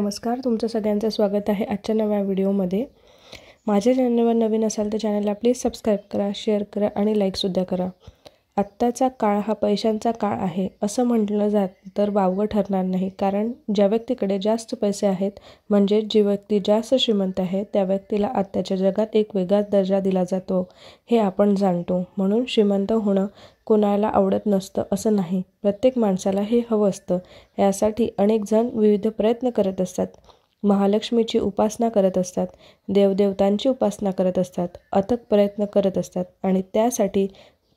नमस्कार तुमचं सगळ्यांचं स्वागत आहे आजच्या नव्या व्हिडिओमध्ये माझ्या चॅनलवर नवीन असाल तर चॅनलला प्लीज सबस्क्राईब करा शेअर करा आणि लाईकसुद्धा करा आत्ताचा काळ हा पैशांचा काळ आहे असं म्हटलं जात तर वावगं ठरणार नाही कारण ज्या व्यक्तीकडे जास्त पैसे आहेत म्हणजे जी व्यक्ती जास्त श्रीमंत आहे त्या व्यक्तीला आत्ताच्या जगात एक वेगळाच दर्जा दिला जातो हे आपण जाणतो म्हणून श्रीमंत होणं कोणाला आवडत नसतं असं नाही प्रत्येक माणसाला हे हवं असतं यासाठी अनेकजण विविध प्रयत्न करत असतात महालक्ष्मीची उपासना करत असतात देवदेवतांची उपासना करत असतात अथक प्रयत्न करत असतात आणि त्यासाठी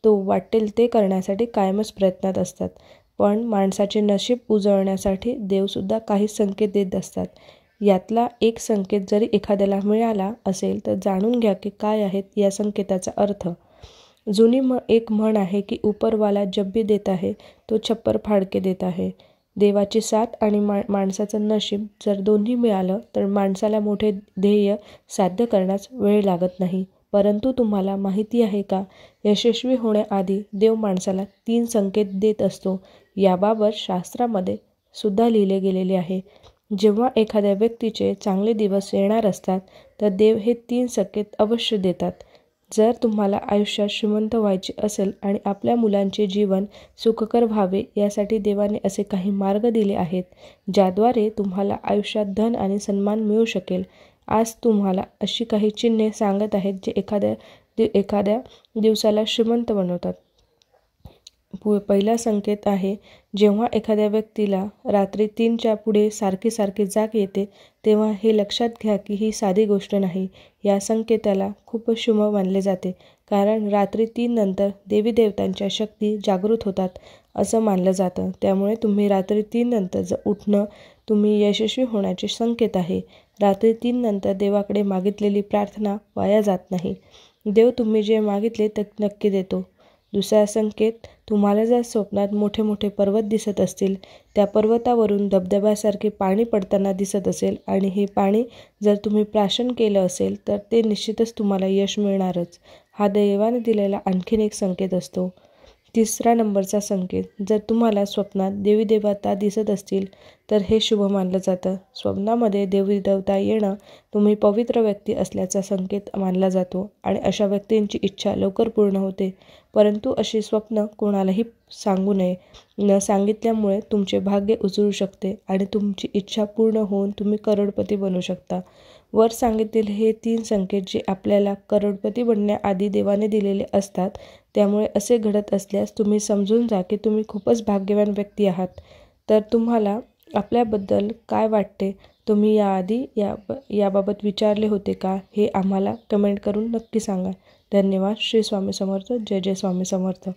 तो वाटेल ते करण्यासाठी कायमच प्रयत्नात असतात पण माणसाचे नशीब उजळण्यासाठी देवसुद्धा काही संकेत देत असतात यातला एक संकेत जरी एखाद्याला मिळाला असेल तर जाणून घ्या की काय आहेत या संकेताचा अर्थ जुनी म एक म्हण आहे की उपरवाला जब्बी भी देत आहे तो छप्पर फाडके देत आहे देवाची साथ आणि मा माणसाचं नशीब जर दोन्ही मिळालं तर माणसाला मोठे ध्येय साध्य करण्यास वेळ लागत नाही परंतु तुम्हाला माहिती आहे का यशस्वी होण्याआधी देव माणसाला तीन संकेत देत असतो याबाबत शास्त्रामध्ये सुद्धा लिहिले गेलेले आहे जेव्हा एखाद्या व्यक्तीचे चांगले दिवस येणार असतात तर देव हे तीन संकेत अवश्य देतात जर तुम्हाला आयुष्यात श्रीमंत व्हायचे असेल आणि आपल्या मुलांचे जीवन सुखकर व्हावे यासाठी देवाने असे काही मार्ग दिले आहेत ज्याद्वारे तुम्हाला आयुष्यात धन आणि सन्मान मिळू शकेल आज तुम्हाला अशी काही चिन्हे सांगत आहेत जे एखाद्या दि एखाद्या दिवसाला श्रीमंत बनवतात पु पहिला संकेत आहे जेव्हा एखाद्या व्यक्तीला रात्री तीनच्या पुढे सारखी सारखी जाग येते तेव्हा हे लक्षात घ्या की ही साधी गोष्ट नाही या संकेताला खूप शुभ मानले जाते कारण रात्री तीन नंतर देवी देवतांच्या शक्ती जागृत होतात असं मानलं जातं त्यामुळे तुम्ही रात्री तीन नंतर ज उठणं तुम्ही यशस्वी होण्याचे संकेत आहे रात्री तीन नंतर देवाकडे मागितलेली प्रार्थना वाया जात नाही देव तुम्ही जे मागितले ते नक्की देतो दुसरा संकेत तुम्हाला जर स्वप्नात मोठे मोठे पर्वत दिसत असतील त्या पर्वतावरून धबधब्यासारखे पाणी पडताना दिसत असेल आणि हे पाणी जर तुम्ही प्राशन केलं असेल तर ते निश्चितच तुम्हाला यश मिळणारच हा देवाने दिलेला आणखीन एक संकेत असतो तिसरा नंबरचा संकेत जर तुम्हाला स्वप्नात देवी देवता दिसत असतील तर हे शुभ मानलं जातं स्वप्नामध्ये देवी देवता येणं तुम्ही पवित्र व्यक्ती असल्याचा संकेत मानला जातो आणि अशा व्यक्तींची इच्छा लवकर पूर्ण होते परंतु अशी स्वप्न कोणालाही सांगू नये न सांगितल्यामुळे तुमचे भाग्य उचलू शकते आणि तुमची इच्छा पूर्ण होऊन तुम्ही करोडपती बनू शकता वर सांगितलेले हे तीन संकेत जे आपल्याला करोडपती बनण्याआधी देवाने दिलेले असतात त्यामुळे असे घडत असल्यास तुम्ही समजून जा की तुम्ही खूपच भाग्यवान व्यक्ती आहात तर तुम्हाला आपल्याबद्दल काय वाटते तुम्ही याआधी या याबाबत विचारले होते का हे आम्हाला कमेंट करून नक्की सांगा धन्यवाद श्री स्वामी समर्थ जय जय स्वामी समर्थ